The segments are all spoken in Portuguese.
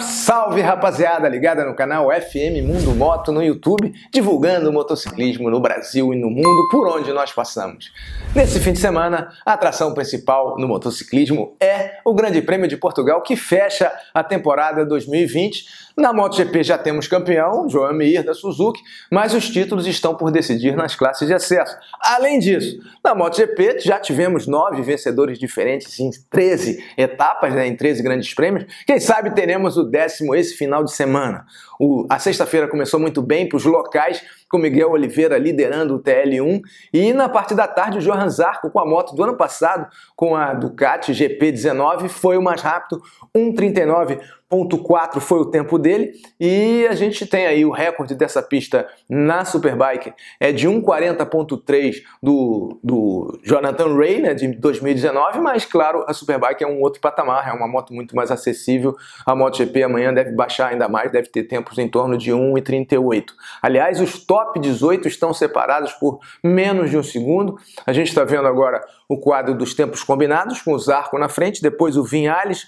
Salve rapaziada ligada no canal FM Mundo Moto no YouTube, divulgando o motociclismo no Brasil e no mundo por onde nós passamos. Nesse fim de semana, a atração principal no motociclismo é o Grande Prêmio de Portugal que fecha a temporada 2020. Na MotoGP já temos campeão, João Mir da Suzuki, mas os títulos estão por decidir nas classes de acesso. Além disso, na MotoGP já tivemos nove vencedores diferentes em 13 etapas, né, em 13 grandes prêmios. Quem sabe ter teremos o décimo esse final de semana. O, a sexta-feira começou muito bem para os locais, com Miguel Oliveira liderando o TL1. E na parte da tarde, o Johan Zarco, com a moto do ano passado, com a Ducati GP19, foi o mais rápido, 1,39.4 foi o tempo dele. E a gente tem aí o recorde dessa pista na Superbike, é de 1,40.3 do, do Jonathan Ray, né, de 2019, mas claro, a Superbike é um outro patamar, é uma moto muito mais acessível. A MotoGP amanhã deve baixar ainda mais, deve ter tempos em torno de 1,38. Aliás, os top top 18 estão separados por menos de um segundo. A gente está vendo agora o quadro dos tempos combinados, com o Zarco na frente, depois o Vinhales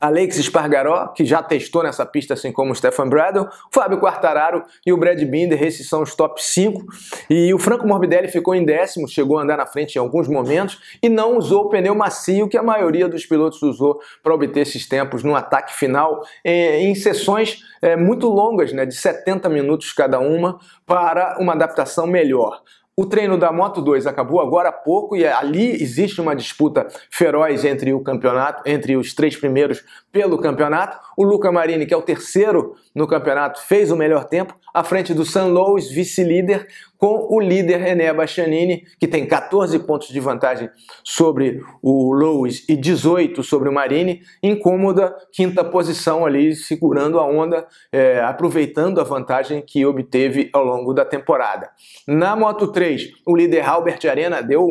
Alex Espargaró, que já testou nessa pista, assim como o Stefan Bradl, o Fábio Quartararo e o Brad Binder, esses são os top 5. E o Franco Morbidelli ficou em décimo, chegou a andar na frente em alguns momentos e não usou o pneu macio que a maioria dos pilotos usou para obter esses tempos no ataque final, é, em sessões é, muito longas, né, de 70 minutos cada uma, para uma adaptação melhor. O treino da Moto 2 acabou agora há pouco e ali existe uma disputa feroz entre o campeonato, entre os três primeiros pelo campeonato. O Luca Marini, que é o terceiro no campeonato, fez o melhor tempo à frente do San Louis, vice-líder com o líder René Bachanini, que tem 14 pontos de vantagem sobre o Lewis e 18 sobre o Marini, incômoda quinta posição ali, segurando a onda, é, aproveitando a vantagem que obteve ao longo da temporada. Na Moto 3, o líder Albert Arena deu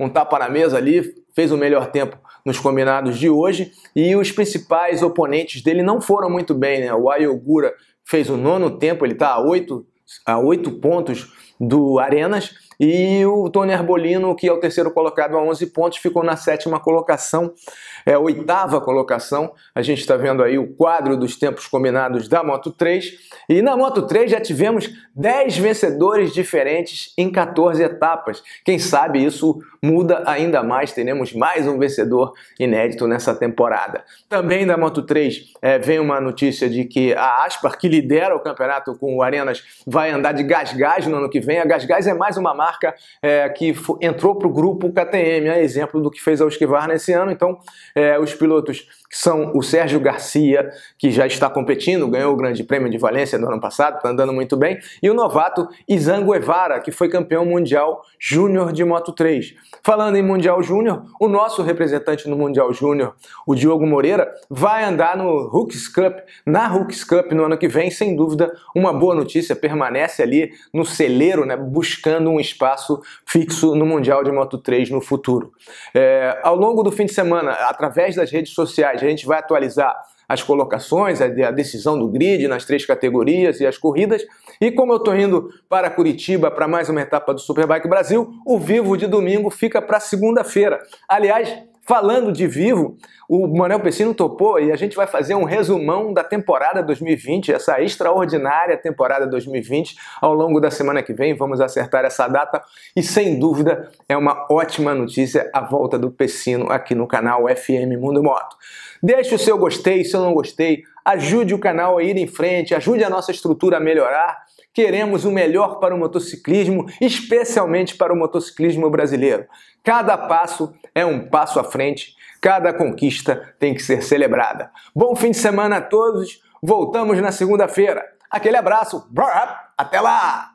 um tapa na mesa ali, fez o melhor tempo nos combinados de hoje e os principais oponentes dele não foram muito bem, né? O Ayogura fez o nono tempo, ele está a oito a 8 pontos do Arenas. E o Tony Arbolino, que é o terceiro colocado a 11 pontos, ficou na sétima colocação, é, oitava colocação. A gente está vendo aí o quadro dos tempos combinados da Moto 3. E na Moto 3 já tivemos 10 vencedores diferentes em 14 etapas. Quem sabe isso muda ainda mais, teremos mais um vencedor inédito nessa temporada. Também da Moto 3 é, vem uma notícia de que a Aspar, que lidera o campeonato com o Arenas, vai andar de gás-gás no ano que vem vem. A Gasgás é mais uma marca é, que entrou para o grupo KTM, é exemplo do que fez a Esquivar nesse ano. Então, é, os pilotos que são o Sérgio Garcia, que já está competindo, ganhou o Grande Prêmio de Valência no ano passado, está andando muito bem, e o novato Izan Guevara, que foi campeão mundial júnior de Moto 3. Falando em Mundial Júnior, o nosso representante no Mundial Júnior, o Diogo Moreira, vai andar no Hooks Cup, na Hooks Cup no ano que vem, sem dúvida, uma boa notícia, permanece ali no celeiro né, buscando um espaço fixo no Mundial de Moto 3 no futuro. É, ao longo do fim de semana, através das redes sociais, a gente vai atualizar as colocações, a, decisão do grid nas três categorias e as corridas. E como eu estou indo para Curitiba para mais uma etapa do Superbike Brasil, o vivo de domingo fica para segunda-feira. Aliás, falando de vivo, o Manuel Pessino topou e a gente vai fazer um resumão da temporada 2020, essa extraordinária temporada 2020. Ao longo da semana que vem, vamos acertar essa data e sem dúvida é uma ótima notícia a volta do Pessino aqui no canal FM Mundo Moto. Deixe o seu gostei, se eu não gostei, ajude o canal a ir em frente, ajude a nossa estrutura a melhorar Queremos o melhor para o motociclismo, especialmente para o motociclismo brasileiro. Cada passo é um passo à frente, cada conquista tem que ser celebrada. Bom fim de semana a todos, voltamos na segunda-feira. Aquele abraço, até lá!